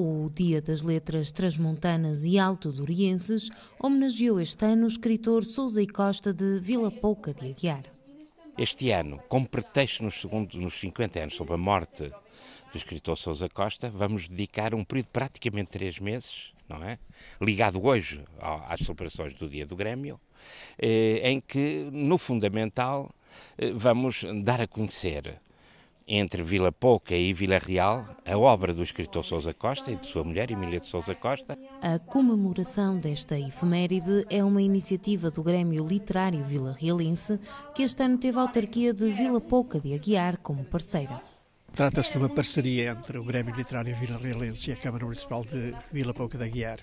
O Dia das Letras Transmontanas e Alto Dorienses homenageou este ano o escritor Sousa e Costa de Vila Pouca de Aguiar. Este ano, com pretexto nos, segundos, nos 50 anos sobre a morte do escritor Sousa Costa, vamos dedicar um período de praticamente três meses, não é? Ligado hoje às celebrações do Dia do Grêmio, eh, em que, no fundamental, eh, vamos dar a conhecer entre Vila Pouca e Vila Real, a obra do escritor Sousa Costa e de sua mulher Emília de Sousa Costa. A comemoração desta efeméride é uma iniciativa do Grêmio Literário Vila Realense, que este ano teve a autarquia de Vila Pouca de Aguiar como parceira. Trata-se de uma parceria entre o Grêmio Literário Vila Realense e a Câmara Municipal de Vila Pouca de Aguiar.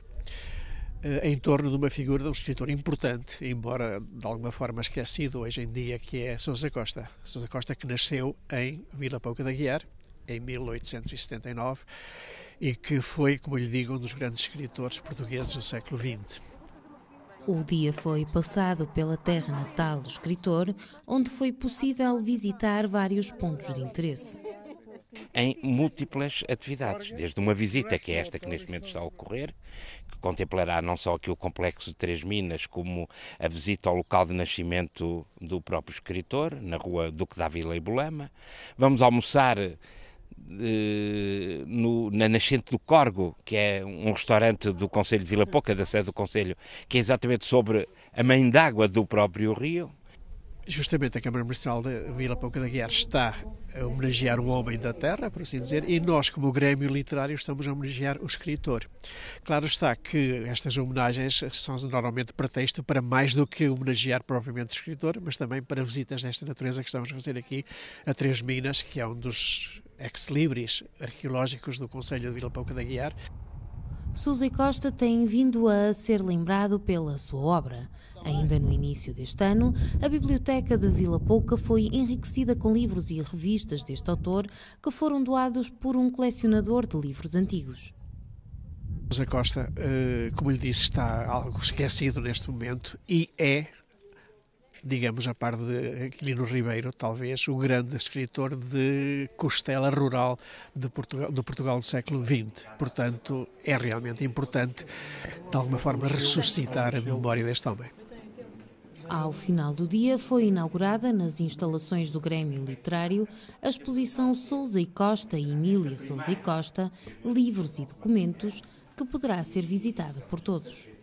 Eh, em torno de uma figura de um escritor importante, embora de alguma forma esquecido hoje em dia, que é Sousa Costa. Sousa Costa que nasceu em Vila Pouca da Guiar, em 1879, e que foi, como lhe digo, um dos grandes escritores portugueses do século XX. O dia foi passado pela terra natal do escritor, onde foi possível visitar vários pontos de interesse em múltiplas atividades, desde uma visita, que é esta que neste momento está a ocorrer, que contemplará não só aqui o complexo de Três Minas, como a visita ao local de nascimento do próprio escritor, na rua Duque da Vila e Bolama. Vamos almoçar. Eh, no, na Nascente do Corgo, que é um restaurante do Conselho de Vila Pouca, da sede do Conselho, que é exatamente sobre a mãe d'água do próprio rio. Justamente a Câmara Municipal de Vila Pouca da Guiar está a homenagear o homem da terra, por assim dizer, e nós, como Grêmio Literário, estamos a homenagear o escritor. Claro está que estas homenagens são normalmente pretexto para mais do que homenagear propriamente o escritor, mas também para visitas desta natureza que estamos a fazer aqui a Três Minas, que é um dos ex-libris arqueológicos do Conselho de Vila Pouca da Guiar. Suzy Costa tem vindo a ser lembrado pela sua obra. Ainda no início deste ano, a Biblioteca de Vila Pouca foi enriquecida com livros e revistas deste autor que foram doados por um colecionador de livros antigos. Sousa Costa, eh, como lhe disse, está algo esquecido neste momento e é digamos, a par de Aquilino Ribeiro, talvez o grande escritor de costela rural de Portugal, do Portugal do século XX. Portanto, é realmente importante, de alguma forma, ressuscitar a memória deste homem. Ao final do dia foi inaugurada nas instalações do Grêmio Literário a exposição Souza e Costa e Emília Souza e Costa, livros e documentos, que poderá ser visitada por todos.